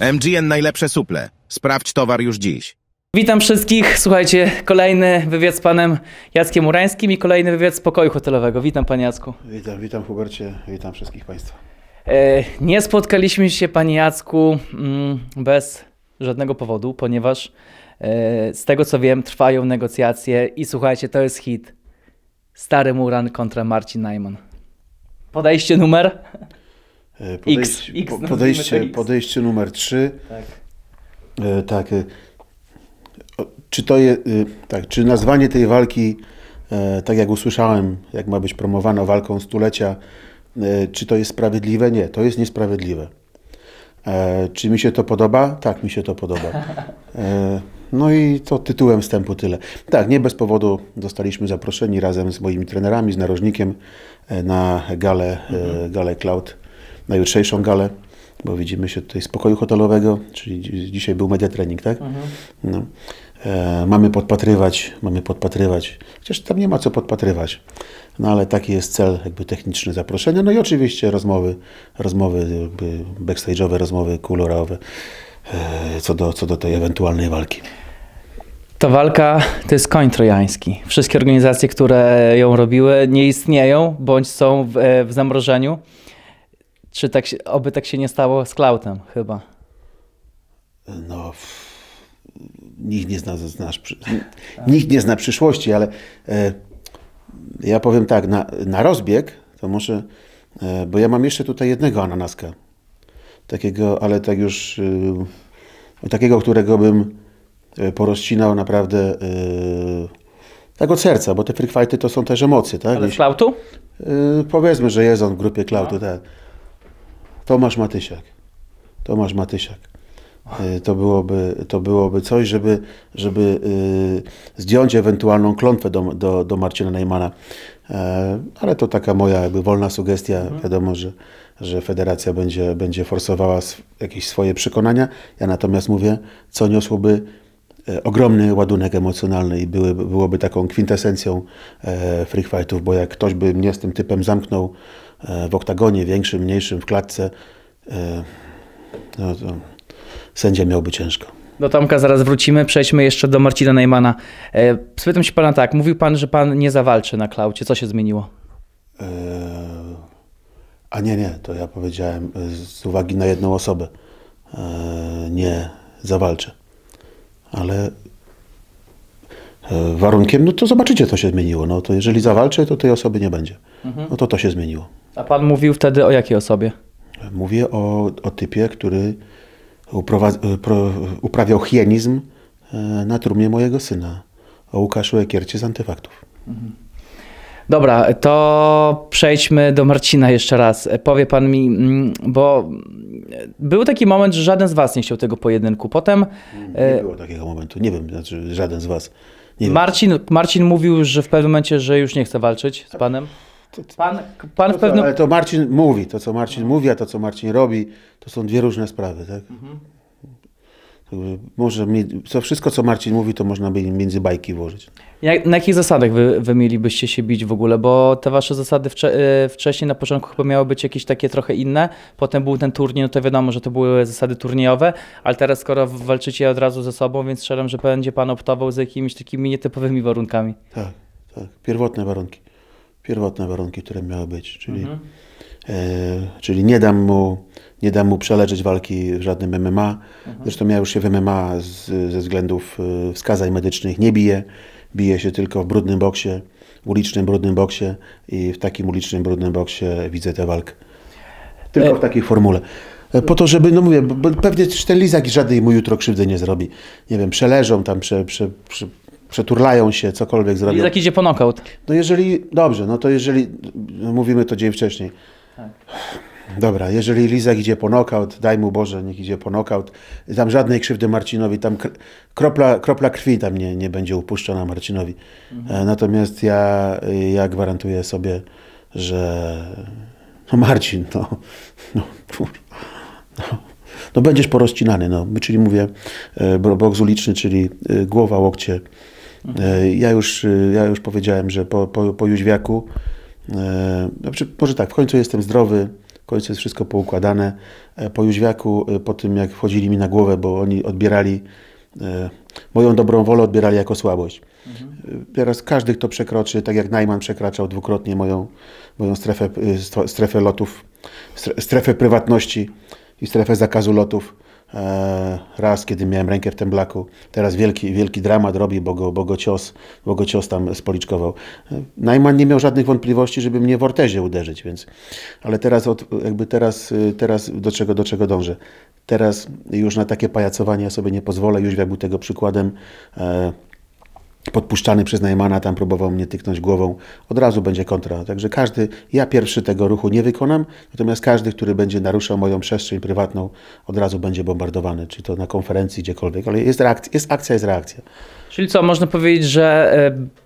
MGN najlepsze suple. Sprawdź towar już dziś. Witam wszystkich. Słuchajcie, kolejny wywiad z panem Jackiem Urańskim i kolejny wywiad z pokoju hotelowego. Witam panie Jacku. Witam, witam Hubercie, witam wszystkich państwa. E, nie spotkaliśmy się panie Jacku mm, bez żadnego powodu, ponieważ e, z tego co wiem trwają negocjacje i słuchajcie, to jest hit. Stary Muran kontra Marcin Najman. Podejście numer? podejście, X, X, podejście, podejście numer 3. Tak. E, tak e, czy to je, e, tak, czy nazwanie tej walki, tak jak usłyszałem, jak ma być promowana walką stulecia, czy to jest sprawiedliwe? Nie, to jest niesprawiedliwe. Czy mi się to podoba? Tak, mi się to podoba. No i to tytułem wstępu tyle. Tak, nie bez powodu zostaliśmy zaproszeni razem z moimi trenerami, z narożnikiem na galę, mhm. galę Cloud na jutrzejszą galę, bo widzimy się tutaj z pokoju hotelowego, czyli dzisiaj był mediatrening, tak? Mhm. No. E, mamy podpatrywać, mamy podpatrywać, chociaż tam nie ma co podpatrywać, no ale taki jest cel jakby techniczny zaproszenia, no i oczywiście rozmowy, rozmowy jakby backstage'owe, rozmowy kulorowe e, co do, co do tej ewentualnej walki. Ta walka to jest koń trojański. Wszystkie organizacje, które ją robiły, nie istnieją bądź są w, e, w zamrożeniu. Czy tak, się, oby tak się nie stało z Klautem chyba? No, nikt nie zna, nikt nie zna przyszłości, ale e, ja powiem tak, na, na rozbieg to może, e, bo ja mam jeszcze tutaj jednego ananaska, takiego, ale tak już, e, takiego, którego bym e, porozcinał naprawdę e, tak od serca, bo te freakfighty to są też emocje, tak? Ale z Klautu? E, powiedzmy, że jest on w grupie Klautu, no. tak. Tomasz Matysiak. Tomasz Matysiak. E, to byłoby, to byłoby coś, żeby, żeby e, zdjąć ewentualną klątwę do, do, do Marcina Neymana. E, ale to taka moja jakby wolna sugestia. Mhm. Wiadomo, że, że federacja będzie, będzie forsowała jakieś swoje przekonania. Ja natomiast mówię, co niosłoby ogromny ładunek emocjonalny i były, byłoby taką kwintesencją free fightów, bo jak ktoś by mnie z tym typem zamknął E, w oktagonie większym, mniejszym, w klatce, e, no to sędzia miałby ciężko. Do Tomka zaraz wrócimy. Przejdźmy jeszcze do Marcina Neymana. E, spytam się pana tak. Mówił pan, że pan nie zawalczy na klaucie. Co się zmieniło? A nie, nie. To ja powiedziałem z uwagi na jedną osobę. Nie zawalczę. Ale E, warunkiem, no to zobaczycie, co się zmieniło. No to jeżeli zawalczę, to tej osoby nie będzie. Mhm. No to to się zmieniło. A pan mówił wtedy o jakiej osobie? Mówię o, o typie, który e, uprawiał hienizm e, na trumnie mojego syna. O Łukaszu Ekiercie z antyfaktów. Mhm. Dobra, to przejdźmy do Marcina jeszcze raz. Powie pan mi, mm, bo był taki moment, że żaden z was nie chciał tego pojedynku. Potem. Nie było takiego momentu. Nie wiem, znaczy żaden z was. Nie Marcin, Marcin mówił, że w pewnym momencie, że już nie chce walczyć z panem. Pan, pan w pewnym... Ale to Marcin mówi, to co Marcin mówi, a to co Marcin robi, to są dwie różne sprawy, tak? Mhm. Y, może to wszystko, co Marcin mówi, to można by między bajki włożyć. Jak, na jakich zasadach wy, wy mielibyście się bić w ogóle? Bo te wasze zasady wcze, y, wcześniej, na początku chyba miały być jakieś takie trochę inne. Potem był ten turniej, no to wiadomo, że to były zasady turniejowe, ale teraz skoro walczycie od razu ze sobą, więc strzelam, że będzie pan optował z jakimiś takimi nietypowymi warunkami. Tak, tak. Pierwotne warunki. Pierwotne warunki, które miały być, czyli... Mhm E, czyli nie dam mu, nie dam mu przeleczyć walki w żadnym MMA. Mhm. Zresztą ja już się w MMA z, ze względów e, wskazań medycznych nie biję. Biję się tylko w brudnym boksie, w ulicznym brudnym boksie i w takim ulicznym brudnym boksie widzę tę walkę. Tylko w e. takiej formule. Po to, żeby, no mówię, pewnie ten lizak żadnej mu jutro krzywdy nie zrobi. Nie wiem, przeleżą tam, prze, prze, prze przeturlają się, cokolwiek zrobią. Lizak idzie po knockout. No jeżeli, dobrze, no to jeżeli, no mówimy to dzień wcześniej, tak. Dobra, jeżeli Liza idzie po nokaut, daj mu Boże, niech idzie po nokaut. Tam żadnej krzywdy Marcinowi, tam kropla, kropla krwi tam nie, nie będzie upuszczona Marcinowi. Mhm. E, natomiast ja, ja gwarantuję sobie, że no Marcin, no, no, no, no będziesz porozcinany, no. Czyli mówię, e, boks uliczny, czyli e, głowa, łokcie. Mhm. Ja już, ja już powiedziałem, że po, po, po Jóźwiaku E, znaczy, może tak, w końcu jestem zdrowy, w końcu jest wszystko poukładane. E, po Jóźwiaku, e, po tym jak wchodzili mi na głowę, bo oni odbierali moją dobrą wolę odbierali jako słabość. Mhm. Teraz każdy, kto przekroczy, tak jak Najman przekraczał dwukrotnie moją, moją strefę, strefę lotów, strefę prywatności i strefę zakazu lotów, E, raz, kiedy miałem rękę w tym blaku. Teraz wielki, wielki dramat robi, bo go, bo go, cios, bo go cios tam spoliczkował. E, Najman nie miał żadnych wątpliwości, żeby mnie w ortezie uderzyć, więc... Ale teraz, od, jakby teraz, e, teraz do, czego, do czego dążę? Teraz już na takie pajacowanie sobie nie pozwolę. Jóźwia był tego przykładem podpuszczany przez Najmana, tam próbował mnie tyknąć głową, od razu będzie kontra. Także każdy, ja pierwszy tego ruchu nie wykonam, natomiast każdy, który będzie naruszał moją przestrzeń prywatną, od razu będzie bombardowany, czy to na konferencji, gdziekolwiek, ale jest, jest akcja, jest reakcja. Czyli co, można powiedzieć, że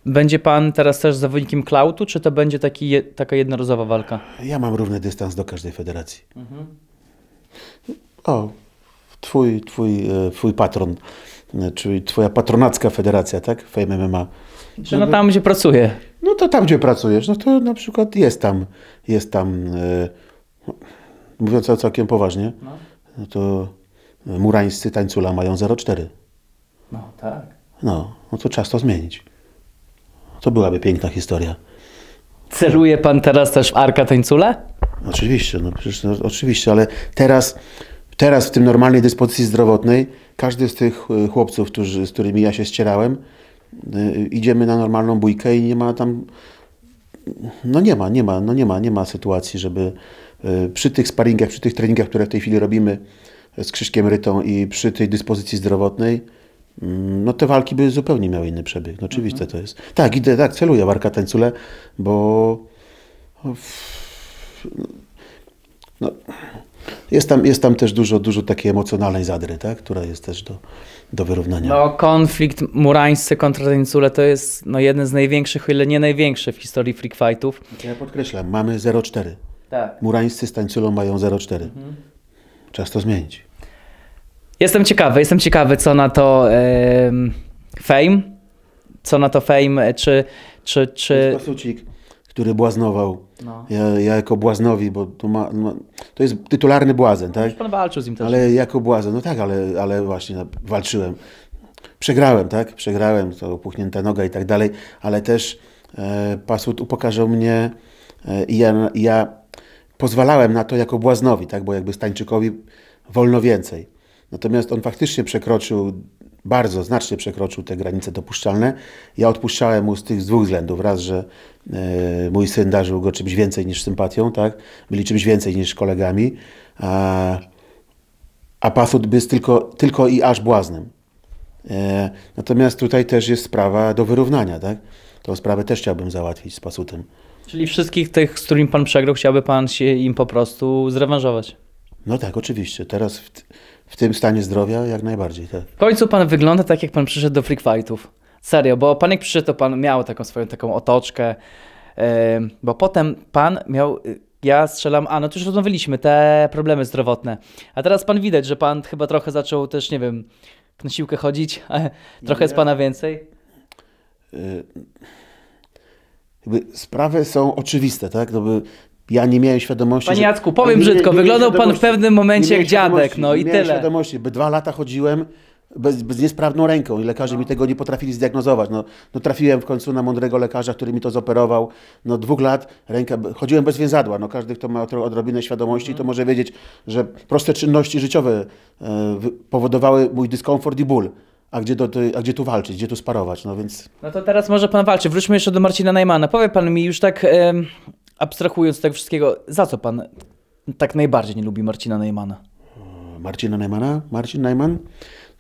y, będzie pan teraz też zawodnikiem klautu, czy to będzie taki, je, taka jednorazowa walka? Ja mam równy dystans do każdej federacji. Mhm. O, twój, twój, e, twój patron E, czyli twoja patronacka federacja, tak? Fame MMA. Że no tam, gdzie pracuję. No to tam, gdzie pracujesz, no to na przykład jest tam, jest tam, e, mówiąc całkiem poważnie, no. no. to murańscy tańcula mają 0,4. No tak. No, no to czas to zmienić. To byłaby piękna historia. Celuje pan teraz też w Arka Tańcula? Oczywiście, no przecież no, oczywiście, ale teraz teraz w tym normalnej dyspozycji zdrowotnej każdy z tych e, chłopców, którzy, z którymi ja się ścierałem, e, idziemy na normalną bójkę i nie ma tam no nie ma, nie ma, no nie ma, nie ma sytuacji, żeby e, przy tych sparingach, przy tych treningach, które w tej chwili robimy z Krzyżkiem Rytą i przy tej dyspozycji zdrowotnej, mm, no te walki by zupełnie miały inny przebieg. No oczywiście mhm. to jest. Tak, idę, tak, celuję Marka Tańcule, bo no, no jest tam, jest tam też dużo, dużo takiej emocjonalnej zadry, tak? która jest też do, do wyrównania. No, konflikt murańscy kontra Tenicule to jest no, jeden z największych, chyba ile nie największy w historii freak fightów. Ja podkreślam, mamy 0,4. Tak. Murańscy z Tańculą mają 0,4. Mhm. Czas to zmienić. Jestem ciekawy, jestem ciekawy, co na to yy, Fame, co na to Fame, e, czy... czy, czy który błaznował. No. Ja, ja, jako błaznowi, bo to, ma, no, to jest tytularny błazen, tak? pan walczył z nim też. Ale jako błazen, no tak, ale, ale właśnie walczyłem. Przegrałem, tak? Przegrałem, to opuchnięta noga i tak dalej, ale też e, Pasut upokarzał mnie e, i ja, ja pozwalałem na to jako błaznowi, tak? Bo jakby Stańczykowi wolno więcej. Natomiast on faktycznie przekroczył bardzo znacznie przekroczył te granice dopuszczalne. Ja odpuszczałem mu z tych dwóch względów. Raz, że e, mój syn darzył go czymś więcej niż sympatią, tak? byli czymś więcej niż kolegami, a, a był tylko, tylko i aż błaznem. E, natomiast tutaj też jest sprawa do wyrównania. Tak? Tą sprawę też chciałbym załatwić z Pasutem. Czyli wszystkich tych, z którymi pan przegrał, chciałby pan się im po prostu zrewanżować? No tak, oczywiście. Teraz w tym stanie zdrowia jak najbardziej, tak. W końcu pan wygląda tak, jak pan przyszedł do freak fightów. Serio, bo pan jak przyszedł, to pan miał taką swoją taką otoczkę, yy, bo potem pan miał... Y, ja strzelam, a no to już rozmawialiśmy, te problemy zdrowotne. A teraz pan widać, że pan chyba trochę zaczął też, nie wiem, na siłkę chodzić, trochę jest pana więcej. Yy, sprawy są oczywiste, tak? No by, ja nie miałem świadomości. Panie Jacku, powiem że... brzydko, nie, nie wyglądał pan w pewnym momencie jak dziadek, no i nie tyle. Nie miałem świadomości, by dwa lata chodziłem bez, bez niesprawną ręką i lekarze no. mi tego nie potrafili zdiagnozować. No, no trafiłem w końcu na mądrego lekarza, który mi to zoperował. No dwóch lat ręka, chodziłem bez więzadła. No każdy, kto ma odrobinę świadomości, mm. to może wiedzieć, że proste czynności życiowe y, powodowały mój dyskomfort i ból. A gdzie, do, a gdzie tu walczyć, gdzie tu sparować, no więc... No to teraz może pan walczy. Wróćmy jeszcze do Marcina Najmana. Powie pan mi już tak... Y abstrahując tego wszystkiego, za co pan tak najbardziej nie lubi Marcina Neymana? Marcina Neymana? Marcin Neyman?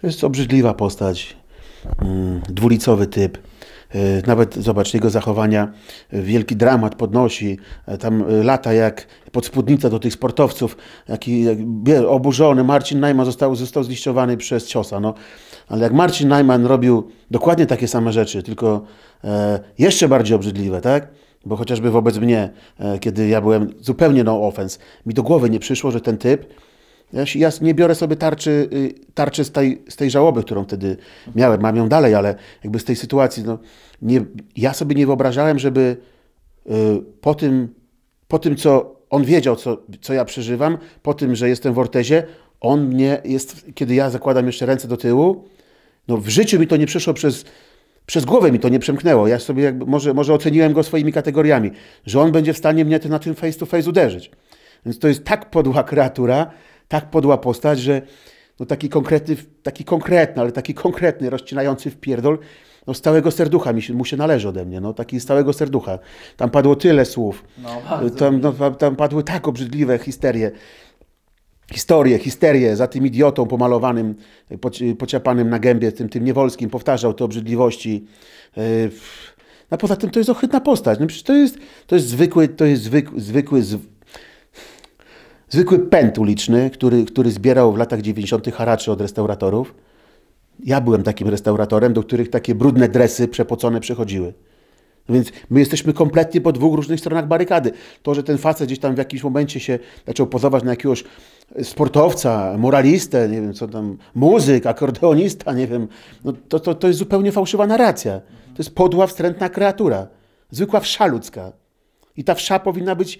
To jest obrzydliwa postać, mm, dwulicowy typ. Y, nawet zobacz jego zachowania, y, wielki dramat podnosi, y, tam lata jak podspódnica do tych sportowców, jaki oburzony Marcin Najman został, został zliściowany przez ciosa. No. Ale jak Marcin Najman robił dokładnie takie same rzeczy, tylko e, jeszcze bardziej obrzydliwe, tak? Bo chociażby wobec mnie, e, kiedy ja byłem zupełnie no offense, mi do głowy nie przyszło, że ten typ. Ja, ja nie biorę sobie tarczy, y, tarczy z, tej, z tej żałoby, którą wtedy miałem. Mam ją dalej, ale jakby z tej sytuacji, no, nie, ja sobie nie wyobrażałem, żeby y, po, tym, po tym, co on wiedział, co, co ja przeżywam, po tym, że jestem w ortezie, on mnie jest, kiedy ja zakładam jeszcze ręce do tyłu, no w życiu mi to nie przeszło przez przez głowę mi to nie przemknęło. Ja sobie jakby, może, może oceniłem go swoimi kategoriami, że on będzie w stanie mnie na tym face to face uderzyć. Więc to jest tak podła kreatura, tak podła postać, że no taki konkretny, taki konkretny, ale taki konkretny, rozcinający w pierdol, no z całego serducha mi się, mu się należy ode mnie, no taki z całego serducha. Tam padło tyle słów, no, tam, no, tam padły tak obrzydliwe histerie historię, histerię za tym idiotą pomalowanym, e, pociapanym na gębie, tym, tym niewolskim, powtarzał te obrzydliwości. A e, no poza tym to jest ohydna postać. No przecież to jest, to jest zwykły, to jest zwykły, zwykły, zwykły pęd uliczny, który, który zbierał w latach 90. haraczy od restauratorów. Ja byłem takim restauratorem, do których takie brudne dresy przepocone przychodziły. Więc my jesteśmy kompletnie po dwóch różnych stronach barykady. To, że ten facet gdzieś tam w jakimś momencie się zaczął pozować na jakiegoś sportowca, moralistę, nie wiem co tam, muzyk, akordeonista, nie wiem, no to, to, to jest zupełnie fałszywa narracja. To jest podła, wstrętna kreatura. Zwykła wsza ludzka. I ta wsza powinna być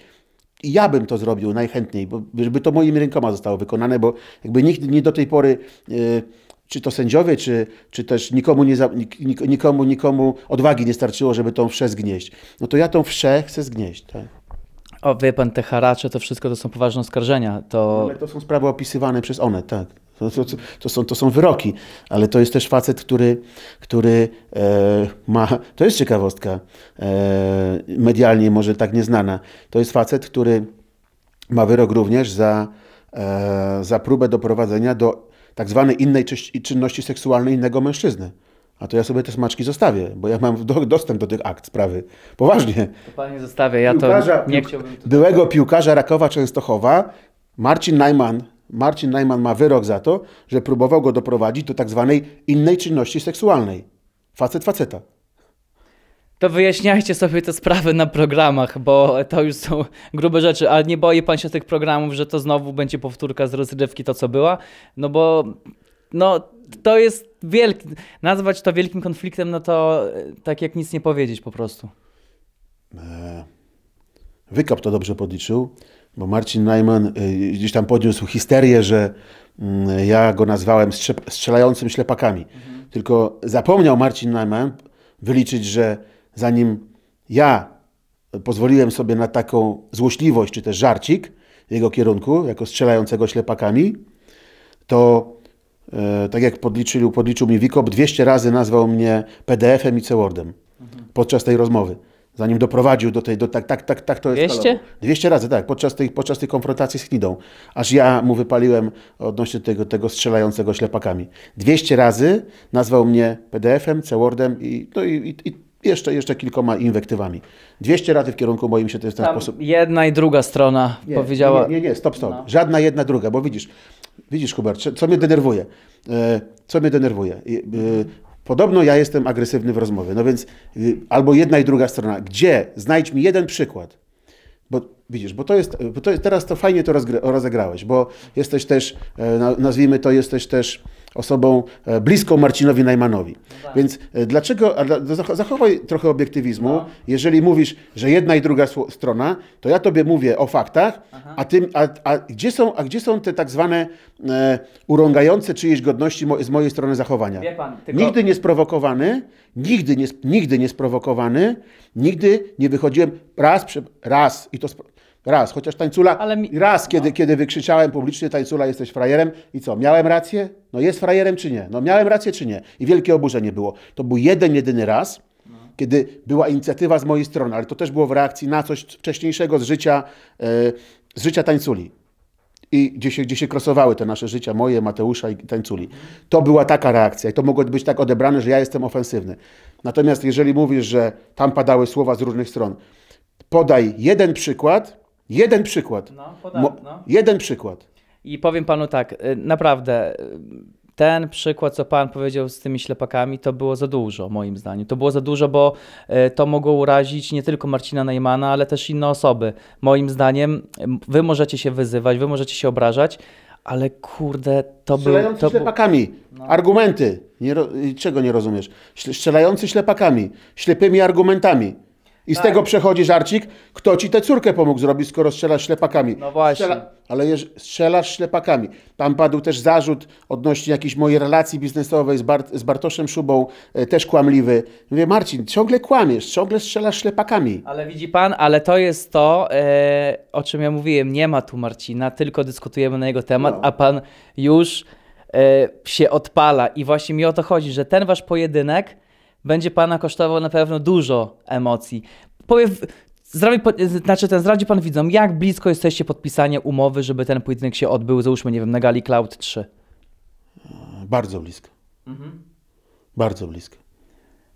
i ja bym to zrobił najchętniej, bo żeby to moimi rękoma zostało wykonane, bo jakby nikt nie do tej pory e, czy to sędziowie, czy, czy też nikomu, nie, nikomu, nikomu odwagi nie starczyło, żeby tą wszę zgnieść. No to ja tą wszę chcę zgnieść. Tak? O, wie pan, te haracze, to wszystko to są poważne oskarżenia. To... Ale to są sprawy opisywane przez one, tak. To, to, to, są, to są wyroki, ale to jest też facet, który, który e, ma, to jest ciekawostka, e, medialnie może tak nieznana, to jest facet, który ma wyrok również za, e, za próbę doprowadzenia do tak zwanej innej czynności seksualnej innego mężczyzny. A to ja sobie te smaczki zostawię, bo ja mam do, dostęp do tych akt sprawy. Poważnie. To pan nie ja piłkarza, to nie chciałbym. Tutaj... Byłego piłkarza Rakowa Częstochowa, Marcin Najman. Marcin Najman ma wyrok za to, że próbował go doprowadzić do tak zwanej innej czynności seksualnej. Facet faceta to wyjaśniajcie sobie te sprawy na programach, bo to już są grube rzeczy, ale nie boi pan się tych programów, że to znowu będzie powtórka z rozrywki to, co była? No bo no, to jest wielki, nazwać to wielkim konfliktem, no to e, tak jak nic nie powiedzieć po prostu. E, wykop to dobrze podliczył, bo Marcin Najman e, gdzieś tam podniósł histerię, że mm, ja go nazwałem strzelającym ślepakami. Mhm. Tylko zapomniał Marcin Najman wyliczyć, że zanim ja pozwoliłem sobie na taką złośliwość czy też żarcik w jego kierunku, jako strzelającego ślepakami, to e, tak jak podliczył, podliczył mi Wikop, 200 razy nazwał mnie PDF-em i C-Wordem mhm. podczas tej rozmowy. Zanim doprowadził do tej, do, tak, tak, tak, tak to jest. 200? 200 razy, tak, podczas tej, podczas tej konfrontacji z Knidą. Aż ja mu wypaliłem odnośnie tego, tego strzelającego ślepakami. 200 razy nazwał mnie PDF-em, C-Wordem i, no i, i, i jeszcze, jeszcze kilkoma inwektywami. 200 razy w kierunku moim się to jest ten Tam sposób. Jedna i druga strona nie, powiedziała. Nie, nie, nie, stop, stop. No. Żadna jedna, druga, bo widzisz, widzisz Hubert, co mnie denerwuje. Co mnie denerwuje? E, e, podobno ja jestem agresywny w rozmowie, no więc e, albo jedna i druga strona. Gdzie? Znajdź mi jeden przykład. Bo Widzisz, bo to jest, bo to jest teraz to fajnie to rozegrałeś, bo jesteś też, e, nazwijmy to, jesteś też osobą e, bliską Marcinowi Najmanowi. No tak. Więc e, dlaczego, zachowaj trochę obiektywizmu, no. jeżeli mówisz, że jedna i druga strona, to ja tobie mówię o faktach, a, tym, a, a, gdzie są, a gdzie są te tak zwane e, urągające czyjeś godności mo z mojej strony zachowania? Pan, tylko... Nigdy nie sprowokowany, nigdy nie, nigdy nie sprowokowany, nigdy nie wychodziłem, raz, raz i to Raz, chociaż tańcula. Mi... Raz, kiedy, no. kiedy wykrzyczałem publicznie, tańcula, jesteś frajerem. I co, miałem rację? No jest frajerem czy nie? No miałem rację czy nie? I wielkie oburzenie było. To był jeden, jedyny raz, no. kiedy była inicjatywa z mojej strony, ale to też było w reakcji na coś wcześniejszego z życia, yy, z życia tańculi. I gdzie się, gdzie się krosowały te nasze życia, moje, Mateusza i tańculi. To była taka reakcja i to mogło być tak odebrane, że ja jestem ofensywny. Natomiast jeżeli mówisz, że tam padały słowa z różnych stron, podaj jeden przykład, Jeden przykład. No, podam, no. Jeden przykład. I powiem panu tak, y, naprawdę y, ten przykład, co pan powiedział z tymi ślepakami, to było za dużo, moim zdaniem. To było za dużo, bo y, to mogło urazić nie tylko Marcina Neymana, ale też inne osoby. Moim zdaniem, wy możecie się wyzywać, wy możecie się obrażać, ale kurde, to był... Strzelający ślepakami. No. Argumenty. Nie, czego nie rozumiesz? Strzelający ślepakami. Ślepymi argumentami. I z tak. tego przechodzi żarcik, kto ci tę córkę pomógł zrobić, skoro strzelasz ślepakami. No właśnie. Strzela, ale jeż, strzelasz ślepakami. Tam padł też zarzut odnośnie jakiejś mojej relacji biznesowej z, Bart, z Bartoszem Szubą, e, też kłamliwy. Mówię, Marcin, ciągle kłamiesz, ciągle strzelasz ślepakami. Ale widzi pan, ale to jest to, e, o czym ja mówiłem, nie ma tu Marcina, tylko dyskutujemy na jego temat, no. a pan już e, się odpala. I właśnie mi o to chodzi, że ten wasz pojedynek będzie Pana kosztował na pewno dużo emocji. Powiem, Zrobi, znaczy ten, zdradzi Pan widzom, jak blisko jesteście podpisania umowy, żeby ten pojedynek się odbył, załóżmy, nie wiem, na Gali Cloud 3? Bardzo blisko. Mhm. Bardzo blisko.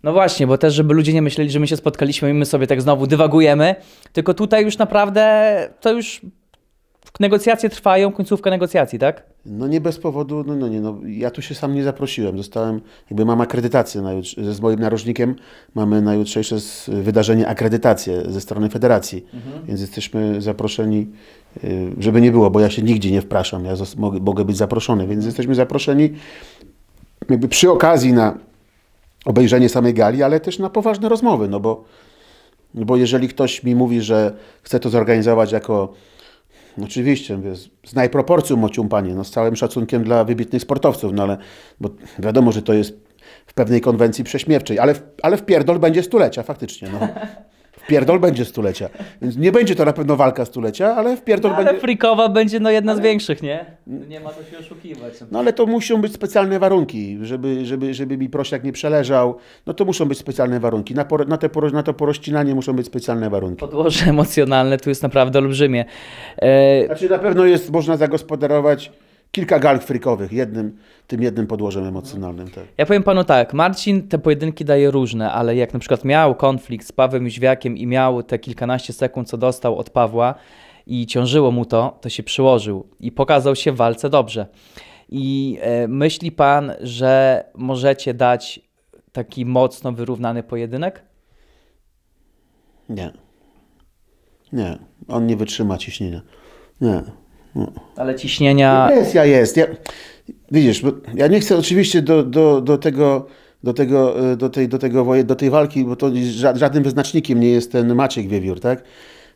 No właśnie, bo też, żeby ludzie nie myśleli, że my się spotkaliśmy i my sobie tak znowu dywagujemy, tylko tutaj już naprawdę to już negocjacje trwają, końcówka negocjacji, tak? No nie bez powodu, no, no nie, no, ja tu się sam nie zaprosiłem, dostałem, jakby mam akredytację na jutrze, z moim narożnikiem, mamy na jutrzejsze wydarzenie akredytację ze strony federacji, mhm. więc jesteśmy zaproszeni, y, żeby nie było, bo ja się nigdzie nie wpraszam, ja mogę być zaproszony, więc mhm. jesteśmy zaproszeni jakby przy okazji na obejrzenie samej gali, ale też na poważne rozmowy, no bo, no bo jeżeli ktoś mi mówi, że chce to zorganizować jako oczywiście, znaj proporcjum ociumpanie, no z całym szacunkiem dla wybitnych sportowców, no ale bo wiadomo, że to jest w pewnej konwencji prześmiewczej, ale, w, ale w pierdol będzie stulecia faktycznie. No. Wpierdol będzie stulecia. Więc nie będzie to na pewno walka stulecia, ale wpierdol no, ale będzie... Frikowa będzie no jedna ale... z większych, nie? Mm. Nie ma co się oszukiwać. No ale to muszą być specjalne warunki, żeby, żeby, żeby mi prosiak nie przeleżał. No to muszą być specjalne warunki. Na, por... na, te na to porościnanie muszą być specjalne warunki. Podłoże emocjonalne tu jest naprawdę olbrzymie. E... Znaczy na pewno jest, można zagospodarować kilka gal frykowych, jednym, tym jednym podłożem emocjonalnym. Tak. Ja powiem panu tak, Marcin te pojedynki daje różne, ale jak na przykład miał konflikt z Pawłem Źwiakiem i miał te kilkanaście sekund, co dostał od Pawła i ciążyło mu to, to się przyłożył i pokazał się w walce dobrze. I e, myśli pan, że możecie dać taki mocno wyrównany pojedynek? Nie. Nie. On nie wytrzyma ciśnienia. Nie ale ciśnienia... No jest, ja jest. Ja, widzisz, ja nie chcę oczywiście do, do, do tego do, tego, e, do, tej, do, tego, do tej walki, bo to żadnym wyznacznikiem nie jest ten Maciek Wiewiór, tak?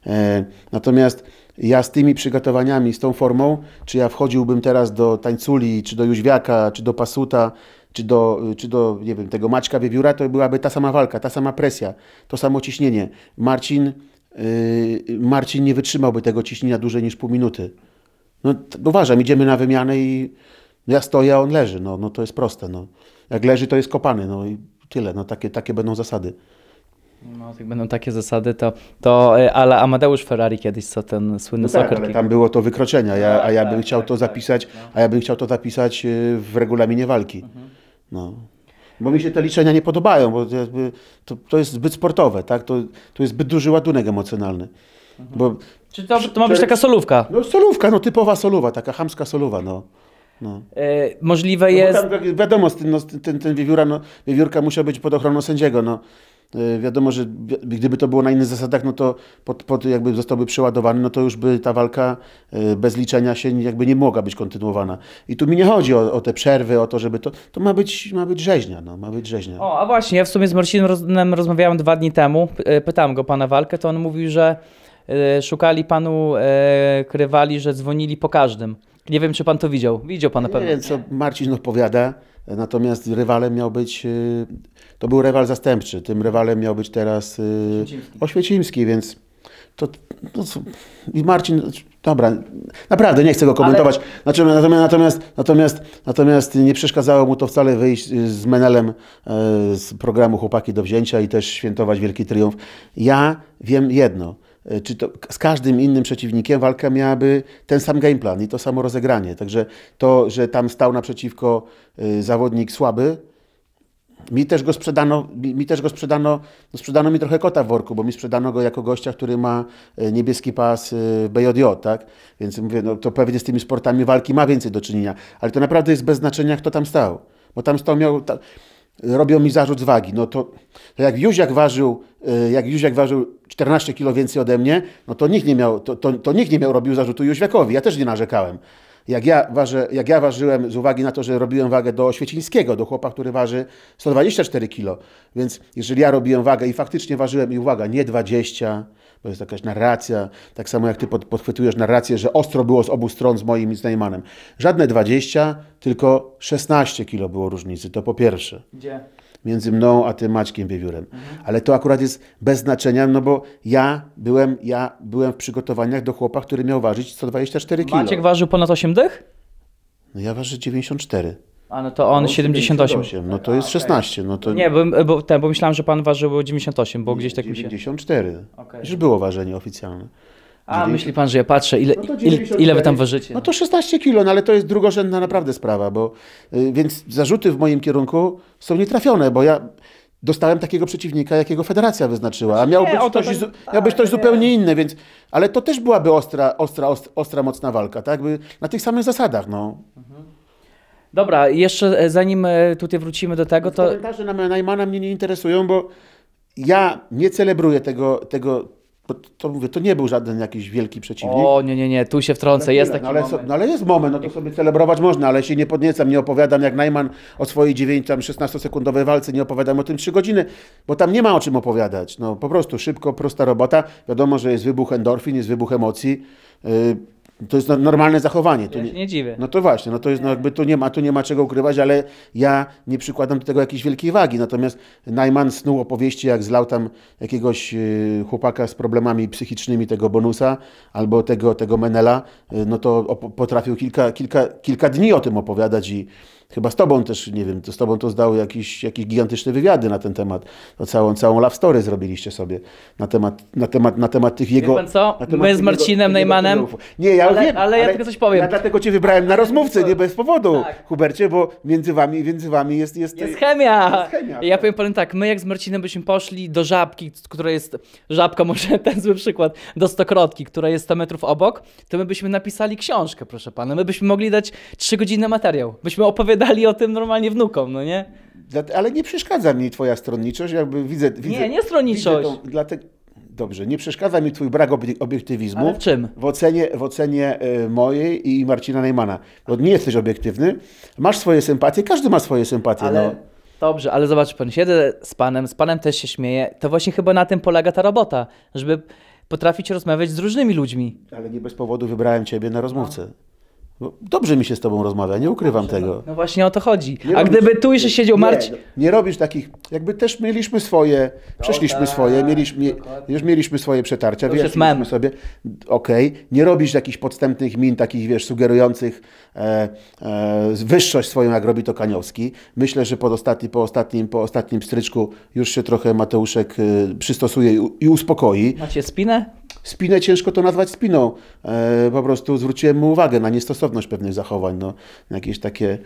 E, natomiast ja z tymi przygotowaniami, z tą formą, czy ja wchodziłbym teraz do Tańculi, czy do Jóźwiaka, czy do Pasuta, czy do, czy do nie wiem, tego Maćka Wiewióra, to byłaby ta sama walka, ta sama presja, to samo ciśnienie. Marcin, e, Marcin nie wytrzymałby tego ciśnienia dłużej niż pół minuty. No, uważam, idziemy na wymianę i ja stoję, a on leży. No, no to jest proste. No. Jak leży, to jest kopany. No i tyle. No, takie, takie będą zasady. No, jak będą takie zasady, to, to e, ale Amadeusz Ferrari kiedyś, co ten słynny no tak, ale tam było to wykroczenia, ja, a tak, ja tak, bym chciał tak, to zapisać, no. a ja bym chciał to zapisać e, w regulaminie walki. Mhm. No. Bo mi się te liczenia nie podobają, bo to, to jest zbyt sportowe, tak? To, to jest zbyt duży ładunek emocjonalny. Mhm. Bo Czy to, to ma być taka solówka? No solówka, no typowa soluwa, taka chamska soluwa, no. No. E, możliwe no, jest. Tam, wiadomo, no, ten, ten wiewióra, no, wiewiórka musiał być pod ochroną sędziego. No. E, wiadomo, że gdyby to było na innych zasadach, no to pod, pod jakby zostałby przeładowany, no to już by ta walka yy, bez liczenia się jakby nie mogła być kontynuowana. I tu mi nie chodzi o, o, te przerwy, o to, żeby to. To ma być, ma być rzeźnia, no, ma być rzeźnia. O, a właśnie, ja w sumie z Marcinem Rozmawiałem dwa dni temu, pytałem go pana walkę, to on mówił, że E, szukali panu e, krywali, że dzwonili po każdym. Nie wiem, czy pan to widział. Widział pan na pewno. Nie wiem, co Marcin odpowiada. Natomiast rywalem miał być, e, to był rywal zastępczy, tym rywalem miał być teraz Oświecimski, Oświecimski więc to, no, i Marcin, dobra, naprawdę nie chcę go komentować. Znaczy, natomiast, natomiast, natomiast, natomiast nie przeszkadzało mu to wcale wyjść z Menelem z programu Chłopaki do wzięcia i też świętować wielki triumf. Ja wiem jedno, E, czy to z każdym innym przeciwnikiem walka miałaby ten sam gameplan i to samo rozegranie. Także to, że tam stał naprzeciwko e, zawodnik słaby, mi też go sprzedano, mi, też go sprzedano, no sprzedano mi trochę kota w worku, bo mi sprzedano go jako gościa, który ma e, niebieski pas BJJ, tak? Więc mówię, no to pewnie z tymi sportami walki ma więcej do czynienia, ale to naprawdę jest bez znaczenia, kto tam stał. Bo tam stał, miał, ta, robią mi zarzut z wagi, no to, to jak ważył, jak Józiak ważył 14 kilo więcej ode mnie, no to nikt nie miał, to, to, to nikt nie miał robił zarzutu Jóźwiakowi. Ja też nie narzekałem. Jak ja, waży, jak ja ważyłem z uwagi na to, że robiłem wagę do Świecińskiego, do chłopa, który waży 124 kilo. Więc jeżeli ja robiłem wagę i faktycznie ważyłem i uwaga, nie 20, bo jest jakaś narracja, tak samo jak ty pod, podchwytujesz narrację, że ostro było z obu stron z moim i z Neymanem. Żadne 20, tylko 16 kilo było różnicy, to po pierwsze. Gdzie? między mną a tym Maćkiem Wiewiórem. Mhm. Ale to akurat jest bez znaczenia, no bo ja byłem, ja byłem w przygotowaniach do chłopa, który miał ważyć 124 kg. Maciek ważył ponad 8 dych? No ja ważę 94. A no to on no, 78. 78. No to jest 16. No to... Nie, bo, bo, ten, bo myślałem, że pan ważył 98, bo gdzieś tak 94. mi się... 94. Okay. Już było ważenie oficjalne. A, myśli pan, że ja patrzę, ile, no ile, ile wy tam ważycie? No to 16 kilo, no ale to jest drugorzędna naprawdę sprawa, bo yy, więc zarzuty w moim kierunku są nietrafione, bo ja dostałem takiego przeciwnika, jakiego federacja wyznaczyła, a miał być, ktoś, miał być ktoś zupełnie inny, więc... Ale to też byłaby ostra, ostra, ostra, ostra mocna walka, tak? By na tych samych zasadach, no. Mhm. Dobra, jeszcze e, zanim e, tutaj wrócimy do tego, to... Komentarze na Najmana mnie nie interesują, bo ja nie celebruję tego, tego, to, to, mówię, to nie był żaden jakiś wielki przeciwnik. O nie, nie, nie, tu się wtrącę, jest no, taki no, ale, moment. No ale jest moment, no to sobie celebrować można, ale się nie podniecam, nie opowiadam jak Najman o swojej 9, tam 16-sekundowej walce, nie opowiadam o tym 3 godziny, bo tam nie ma o czym opowiadać. No po prostu szybko, prosta robota. Wiadomo, że jest wybuch endorfin, jest wybuch emocji. Yy, to jest no, normalne zachowanie. Ja nie, nie dziwię. No to właśnie, no to jest, no jakby tu nie ma, tu nie ma czego ukrywać, ale ja nie przykładam do tego jakiejś wielkiej wagi. Natomiast Najman snuł opowieści, jak zlał tam jakiegoś y, chłopaka z problemami psychicznymi tego bonusa albo tego, tego Menela, y, no to potrafił kilka, kilka, kilka dni o tym opowiadać i Chyba z tobą też, nie wiem, to z tobą to zdały jakieś, jakieś gigantyczne wywiady na ten temat. To no, całą, całą love story zrobiliście sobie na temat, na temat, na temat tych jego... Wie pan co? My z Marcinem Neymanem... Nie, ja ale, wiem. Ale ja tylko coś powiem. Ja dlatego cię wybrałem na rozmówcę, nie bez powodu, tak. Hubercie, bo między wami, między wami jest... Jest, jest chemia! Jest chemia ja tak. powiem panu tak, my jak z Marcinem byśmy poszli do Żabki, która jest... Żabka może ten zły przykład, do Stokrotki, która jest 100 metrów obok, to my byśmy napisali książkę, proszę pana. My byśmy mogli dać 3 godziny materiał. Byśmy opowiadali opowiadali o tym normalnie wnukom, no nie? Ale nie przeszkadza mi twoja stronniczość, jakby widzę... widzę nie, nie stronniczość. Widzę tą, dlatego, Dobrze, nie przeszkadza mi twój brak obiektywizmu Ale w, czym? w ocenie, w ocenie e, mojej i Marcina Neymana. Bo nie jesteś obiektywny, masz swoje sympatie, każdy ma swoje sympatie. Ale... No. Dobrze, ale zobacz pan, siedzę z panem, z panem też się śmieję. To właśnie chyba na tym polega ta robota, żeby potrafić rozmawiać z różnymi ludźmi. Ale nie bez powodu wybrałem ciebie na rozmówcę. No, dobrze mi się z tobą rozmawia, nie ukrywam tego. No. no właśnie o to chodzi. Nie A robisz, gdyby tu jeszcze siedział Marcin... Nie, robisz takich, jakby też mieliśmy swoje, przeszliśmy no tak, swoje, mieliśmy, już mieliśmy swoje przetarcia, wyjaśniliśmy sobie, okej, okay, nie robisz jakichś podstępnych min, takich, wiesz, sugerujących e, e, wyższość swoją, jak robi to Kaniowski. Myślę, że pod ostatni, po, ostatnim, po ostatnim stryczku już się trochę Mateuszek y, przystosuje i, i uspokoi. Macie spinę? spinę ciężko to nazwać spiną. E, po prostu zwróciłem mu uwagę na niestosowność pewnych zachowań, no, na jakieś takie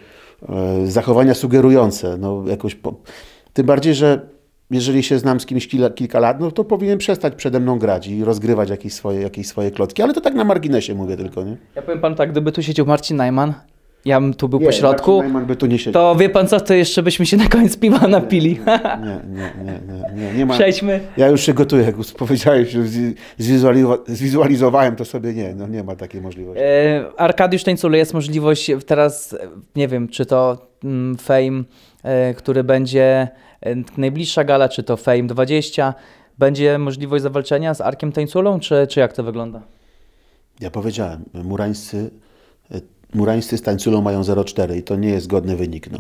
e, zachowania sugerujące. No, jakoś po... Tym bardziej, że jeżeli się znam z kimś kilka, kilka lat, no to powinien przestać przede mną grać i rozgrywać jakieś swoje, jakieś swoje klotki, ale to tak na marginesie mówię tylko, nie? Ja powiem panu tak, gdyby tu siedział Marcin Najman, ja bym tu był nie, po środku, to, to wie pan co, to jeszcze byśmy się na koniec piwa napili. Nie, nie, nie, nie, nie, nie, ma. Przejdźmy. Ja już się gotuję, jak powiedziałeś, że zwizualizowałem to sobie, nie, no nie ma takiej możliwości. E, Arkadiusz Tańculu, jest możliwość teraz, nie wiem, czy to mm, Fame, e, który będzie e, najbliższa gala, czy to Fame 20, będzie możliwość zawalczenia z Arkiem Tańculą, czy, czy jak to wygląda? Ja powiedziałem, murańscy Murańscy z Tańculą mają 0,4 i to nie jest godny wynik. No.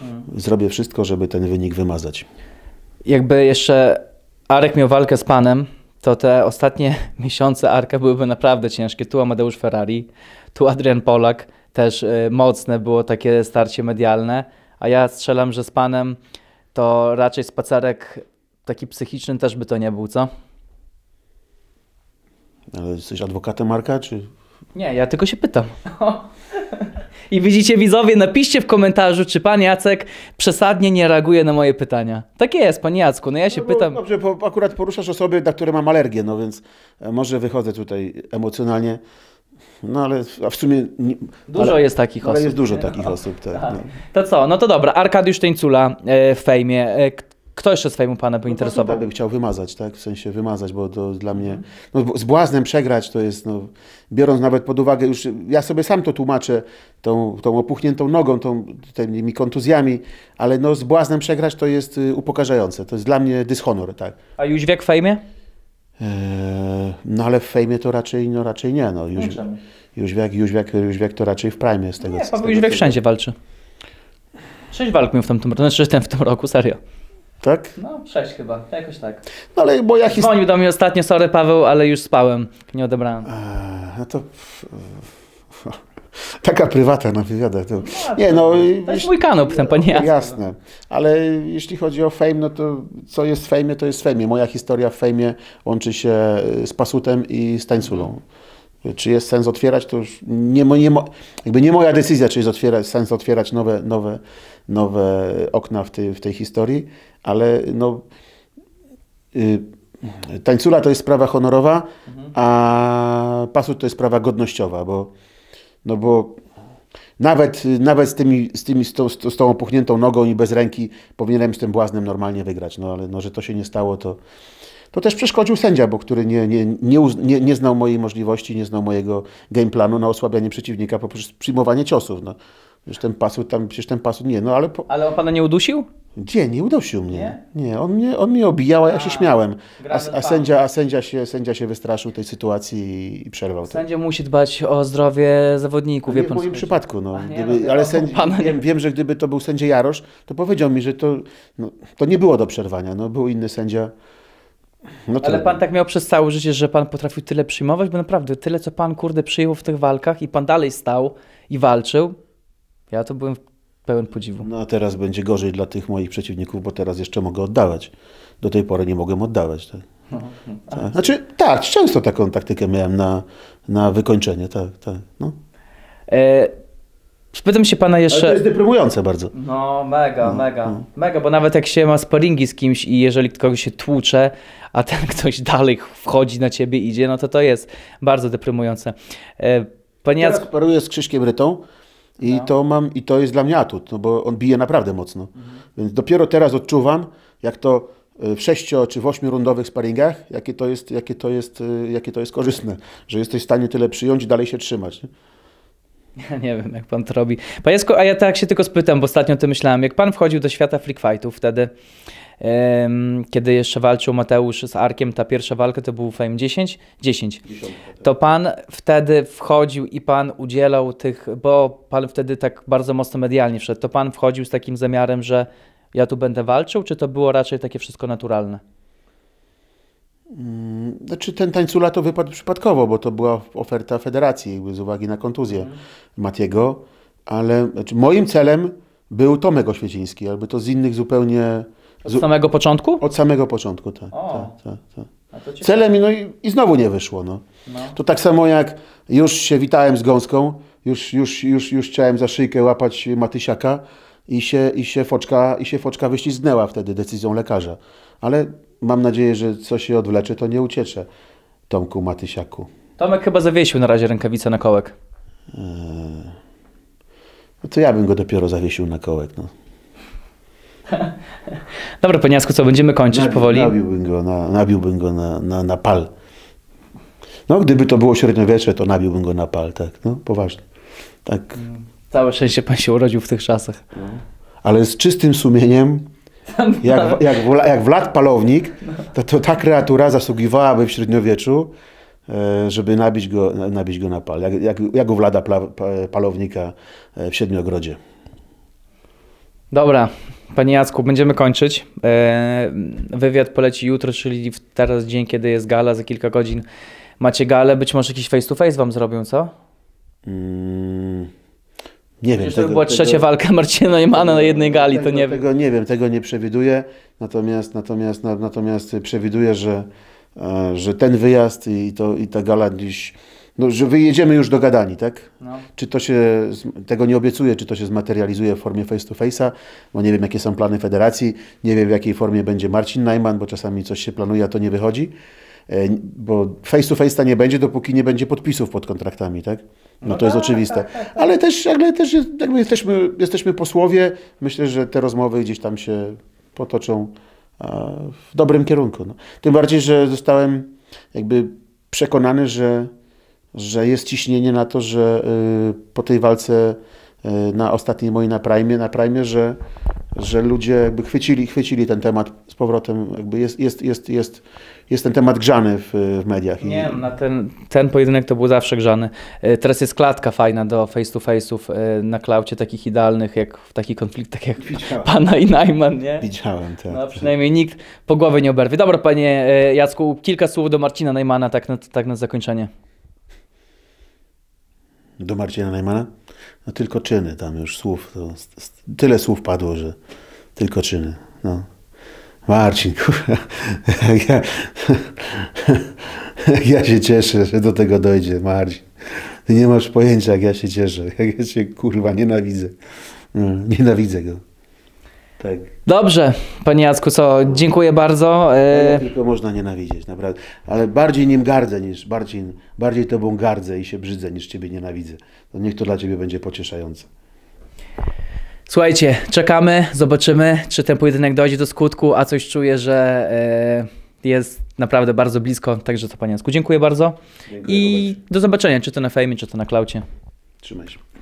Hmm. Zrobię wszystko, żeby ten wynik wymazać. Jakby jeszcze Arek miał walkę z Panem, to te ostatnie miesiące Arka byłyby naprawdę ciężkie. Tu Amadeusz Ferrari, tu Adrian Polak, też y, mocne było takie starcie medialne, a ja strzelam, że z Panem to raczej spacerek taki psychiczny też by to nie był, co? Ale jesteś adwokatem Marka, czy nie, ja tylko się pytam. I widzicie, widzowie, napiszcie w komentarzu, czy pan Jacek przesadnie nie reaguje na moje pytania. Tak jest, panie Jacku, no ja się no, no pytam. Dobrze, bo akurat poruszasz osoby, na które mam alergię, no więc e, może wychodzę tutaj emocjonalnie. No ale a w sumie. Nie, dużo ale, jest takich ale osób. Ale jest dużo nie? takich no. osób, tak. tak. No. To co? No to dobra, Arkadiusz Teńcula e, w fejmie. E, kto jeszcze swojemu pana by no, interesował? Ja tak bym chciał wymazać, tak? W sensie wymazać, bo to dla mnie. No, z błaznem przegrać to jest, no, biorąc nawet pod uwagę, już ja sobie sam to tłumaczę, tą, tą opuchniętą nogą, tą, tymi kontuzjami, ale no, z błaznem przegrać to jest y, upokarzające. To jest dla mnie dyshonor, tak. A już wiek w fejmie? Eee, no ale w fejmie to raczej, no, raczej nie. No, już, Dlaczego? już, wiek, już, wiek, już wiek to raczej w prime z tego. już Paweł Jóźwiak wszędzie walczy. Sześć walk miał w tamtym roku, znaczy w tym roku, serio. Tak? No, sześć chyba, jakoś tak. No ale bo ja... Dzwonił do mnie ostatnio, sorry Paweł, ale już spałem, nie odebrałem. Eee, no to... Taka prywatna na no, wywiadach. To... No, nie, no, to jest mój kanał, ten panie. Jasne. jasne. Ale jeśli chodzi o fame, no to co jest w fejmie, to jest w fejmie. Moja historia w fejmie łączy się y, z Pasutem i z Tańculą. Czy jest sens otwierać, to już nie, nie, jakby nie moja decyzja, czy jest sens otwierać nowe, nowe, nowe okna w tej, w tej historii, ale no, y, tańcula to jest sprawa honorowa, mhm. a pasut to jest sprawa godnościowa, bo, no bo nawet, nawet z, tymi, z, tymi, z, tą, z tą opuchniętą nogą i bez ręki powinienem z tym błaznem normalnie wygrać, no ale no, że to się nie stało, to, to też przeszkodził sędzia, bo który nie, nie, nie, nie, nie znał mojej możliwości, nie znał mojego game planu na osłabianie przeciwnika poprzez przyjmowanie ciosów. No. Już ten pasud tam, przecież ten pasud, nie, no ale... Po... Ale on Pana nie udusił? Nie, Nie udusił mnie. Nie? nie, on, mnie, on mnie obijał, a ja się śmiałem. A, a, sędzia, a sędzia, się, sędzia się wystraszył tej sytuacji i, przerwał. Sędzia musi dbać o zdrowie zawodników. wie w moim przypadku, no. Nie, gdyby, no ale wiem, wiem, że gdyby to był sędzia Jarosz, to powiedział mi, że to, no, to nie było do przerwania. No, był inny sędzia. No Ale pan tak miał przez całe życie, że pan potrafił tyle przyjmować, bo naprawdę tyle, co pan kurde przyjął w tych walkach i pan dalej stał i walczył, ja to byłem pełen podziwu. No a teraz będzie gorzej dla tych moich przeciwników, bo teraz jeszcze mogę oddawać. Do tej pory nie mogłem oddawać. Tak? tak. Znaczy, tak, często taką taktykę miałem na, na wykończenie, tak, tak. No. E, spytam się pana jeszcze. Ale to jest deprymujące bardzo. No, mega, no, mega. No. Mega, bo nawet jak się ma sparingi z kimś i jeżeli kogoś się tłucze, a ten ktoś dalej wchodzi na ciebie, idzie, no to to jest bardzo deprymujące. E, panie Jacku... paruję z Krzyśkiem Rytą. I no. to mam, i to jest dla mnie atut, no bo on bije naprawdę mocno. Mhm. Więc dopiero teraz odczuwam, jak to e, w sześcio czy w ośmiu rundowych sparingach, jakie to jest, jakie to jest, e, jakie to jest korzystne, że jesteś w stanie tyle przyjąć i dalej się trzymać. Nie? Ja nie wiem, jak pan to robi. Panie Sku, a ja tak się tylko spytam, bo ostatnio o tym myślałem. Jak pan wchodził do świata flick fightów wtedy, kiedy jeszcze walczył Mateusz z Arkiem, ta pierwsza walka to był Fame 10? 10. To pan wtedy wchodził i pan udzielał tych, bo pan wtedy tak bardzo mocno medialnie wszedł, to pan wchodził z takim zamiarem, że ja tu będę walczył, czy to było raczej takie wszystko naturalne? Mm, znaczy ten tańcula to wypadł przypadkowo, bo to była oferta federacji z uwagi na kontuzję mm. Matiego, ale znaczy moim celem był Tomek Oświeciński, albo to z innych zupełnie od samego początku? Od samego początku, tak. tak, tak, tak. Celem, no i, i, znowu nie wyszło. No. no. To tak samo jak już się witałem z Gąską, już, już, już, już chciałem za szyjkę łapać Matysiaka i się, i się, foczka, i się foczka wyślizgnęła wtedy decyzją lekarza. Ale mam nadzieję, że co się odwlecze, to nie ucieczę Tomku Matysiaku. Tomek chyba zawiesił na razie rękawice na kołek. Eee, no to ja bym go dopiero zawiesił na kołek. No. Dobra, panie Jasku, co, będziemy kończyć Nabi, powoli? Nabiłbym go, na, nabiłbym go na, na, na pal. No, gdyby to było średniowiecze, to nabiłbym go na pal, tak, no, poważnie. Tak. Mm, całe szczęście pan się urodził w tych czasach. No. Ale z czystym sumieniem, jak, tak. jak, jak wlad palownik, to, to ta kreatura zasługiwałaby w średniowieczu, e, żeby nabić go, nabić go na pal. Jak, jak, jak u Wlada pla, palownika e, w Siedmiogrodzie. Dobra, Panie Jacku, będziemy kończyć. E, wywiad poleci jutro, czyli teraz dzień, kiedy jest gala, za kilka godzin macie galę. Być może jakiś face to face wam zrobią, co? Mm, nie wiem. Tego, to by była trzecia tego, walka Marcina Jemana na jednej gali, tego, to nie tego, wiem. Nie wiem, tego nie przewiduję. Natomiast, natomiast, natomiast przewiduję, że, e, że ten wyjazd i, to, i ta gala dziś no, że wyjedziemy już gadani, tak? No. Czy to się, tego nie obiecuję, czy to się zmaterializuje w formie face to face'a, bo nie wiem, jakie są plany federacji, nie wiem, w jakiej formie będzie Marcin Najman, bo czasami coś się planuje, a to nie wychodzi, e, bo face to face'a nie będzie, dopóki nie będzie podpisów pod kontraktami, tak? No, no to jest oczywiste. Ale też, ale też jakby jesteśmy, jesteśmy posłowie, myślę, że te rozmowy gdzieś tam się potoczą w dobrym kierunku. No. Tym bardziej, że zostałem jakby przekonany, że że jest ciśnienie na to, że y, po tej walce y, na ostatniej mojej na Prime, na Prime, że, że ludzie jakby chwycili, chwycili ten temat z powrotem, jakby jest, jest, jest, jest, jest ten temat grzany w, w mediach. Nie, na ten, ten pojedynek to był zawsze grzany. Y, teraz jest klatka fajna do face to face'ów na klaucie takich idealnych, jak w taki konflikt, tak jak Widziałem. Pana i Najman, nie? Widziałem, tak. No tak. przynajmniej nikt po głowie nie oberwie. Dobra, panie Jacku, kilka słów do Marcina Najmana, tak na, tak na zakończenie do Marcina Najmana, no tylko czyny tam już słów, to, tyle słów padło, że tylko czyny. No. Marcin, kurwa, ja, ja się cieszę, że do tego dojdzie, Marcin. Ty nie masz pojęcia, jak ja się cieszę, jak ja cię kurwa nienawidzę. No, nienawidzę go. Tak. Dobrze, panie Jacku, co, dziękuję bardzo. E, no, ja tylko można nienawidzieć, naprawdę. Ale bardziej nim gardzę niż, bardziej, bardziej tobą gardzę i się brzydzę niż ciebie nienawidzę. To niech to dla ciebie będzie pocieszające. Słuchajcie, czekamy, zobaczymy, czy ten pojedynek dojdzie do skutku, a coś czuję, że e, jest naprawdę bardzo blisko. Także to, panie Jacku, dziękuję bardzo. Dziękuję I bardzo. do zobaczenia, czy to na fejmie, czy to na klaucie. Trzymaj się.